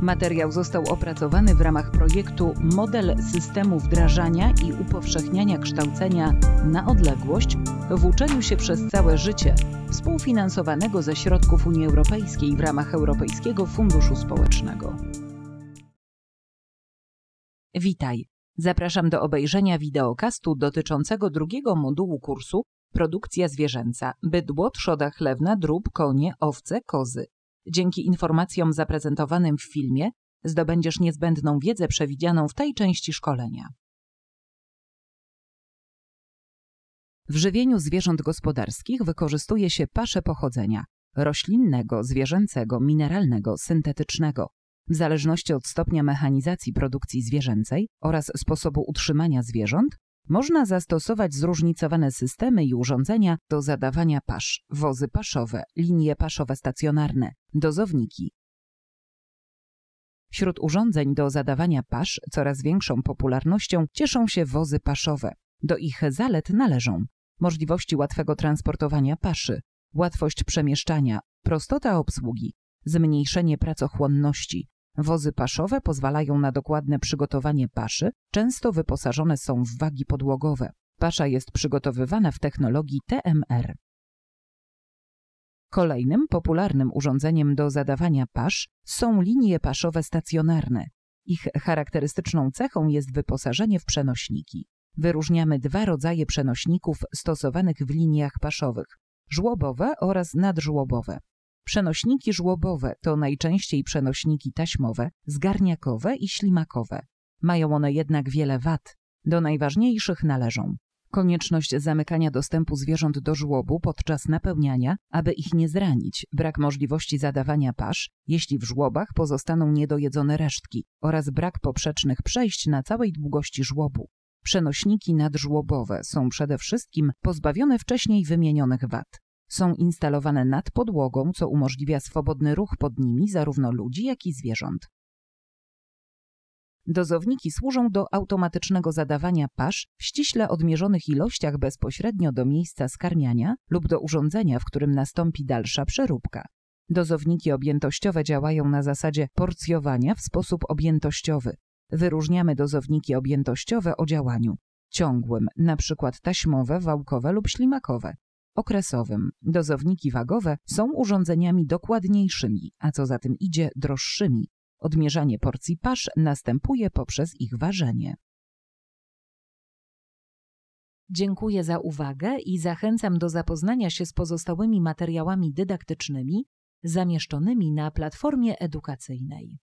Materiał został opracowany w ramach projektu Model systemu wdrażania i upowszechniania kształcenia na odległość w uczeniu się przez całe życie, współfinansowanego ze środków Unii Europejskiej w ramach Europejskiego Funduszu Społecznego. Witaj. Zapraszam do obejrzenia wideokastu dotyczącego drugiego modułu kursu Produkcja zwierzęca – bydło, trzoda chlewna, drób, konie, owce, kozy. Dzięki informacjom zaprezentowanym w filmie zdobędziesz niezbędną wiedzę przewidzianą w tej części szkolenia. W żywieniu zwierząt gospodarskich wykorzystuje się pasze pochodzenia roślinnego, zwierzęcego, mineralnego, syntetycznego. W zależności od stopnia mechanizacji produkcji zwierzęcej oraz sposobu utrzymania zwierząt, można zastosować zróżnicowane systemy i urządzenia do zadawania pasz, wozy paszowe, linie paszowe stacjonarne, dozowniki. Wśród urządzeń do zadawania pasz coraz większą popularnością cieszą się wozy paszowe. Do ich zalet należą możliwości łatwego transportowania paszy, łatwość przemieszczania, prostota obsługi, zmniejszenie pracochłonności, Wozy paszowe pozwalają na dokładne przygotowanie paszy, często wyposażone są w wagi podłogowe. Pasza jest przygotowywana w technologii TMR. Kolejnym popularnym urządzeniem do zadawania pasz są linie paszowe stacjonarne. Ich charakterystyczną cechą jest wyposażenie w przenośniki. Wyróżniamy dwa rodzaje przenośników stosowanych w liniach paszowych – żłobowe oraz nadżłobowe. Przenośniki żłobowe to najczęściej przenośniki taśmowe, zgarniakowe i ślimakowe. Mają one jednak wiele wad. Do najważniejszych należą konieczność zamykania dostępu zwierząt do żłobu podczas napełniania, aby ich nie zranić, brak możliwości zadawania pasz, jeśli w żłobach pozostaną niedojedzone resztki oraz brak poprzecznych przejść na całej długości żłobu. Przenośniki nadżłobowe są przede wszystkim pozbawione wcześniej wymienionych wad. Są instalowane nad podłogą, co umożliwia swobodny ruch pod nimi zarówno ludzi, jak i zwierząt. Dozowniki służą do automatycznego zadawania pasz w ściśle odmierzonych ilościach bezpośrednio do miejsca skarmiania lub do urządzenia, w którym nastąpi dalsza przeróbka. Dozowniki objętościowe działają na zasadzie porcjowania w sposób objętościowy. Wyróżniamy dozowniki objętościowe o działaniu ciągłym, np. taśmowe, wałkowe lub ślimakowe okresowym. Dozowniki wagowe są urządzeniami dokładniejszymi, a co za tym idzie droższymi. Odmierzanie porcji pasz następuje poprzez ich ważenie. Dziękuję za uwagę i zachęcam do zapoznania się z pozostałymi materiałami dydaktycznymi zamieszczonymi na platformie edukacyjnej.